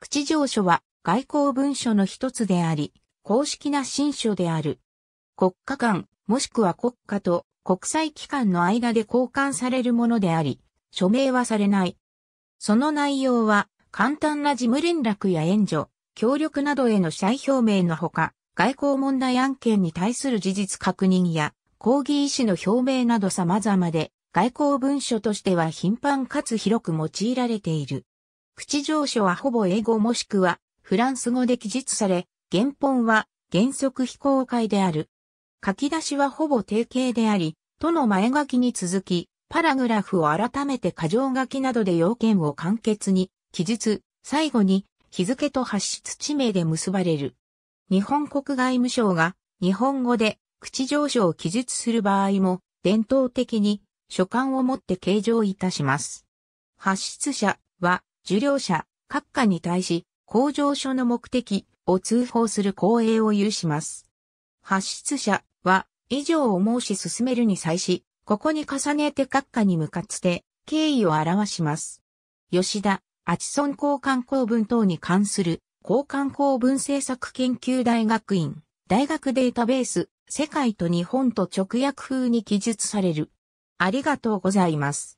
口上書は外交文書の一つであり、公式な新書である。国家間、もしくは国家と国際機関の間で交換されるものであり、署名はされない。その内容は、簡単な事務連絡や援助、協力などへの再表明のほか、外交問題案件に対する事実確認や、抗議意思の表明など様々で、外交文書としては頻繁かつ広く用いられている。口上書はほぼ英語もしくはフランス語で記述され、原本は原則非公開である。書き出しはほぼ定型であり、との前書きに続き、パラグラフを改めて過剰書きなどで要件を簡潔に、記述、最後に日付と発出地名で結ばれる。日本国外務省が日本語で口上書を記述する場合も伝統的に書簡をもって計上いたします。発出者は受領者、閣下に対し、工場所の目的を通報する公営を有します。発出者は、以上を申し進めるに際し、ここに重ねて閣下に向かって、敬意を表します。吉田、アチソン交換公文等に関する、交換公文政策研究大学院、大学データベース、世界と日本と直訳風に記述される。ありがとうございます。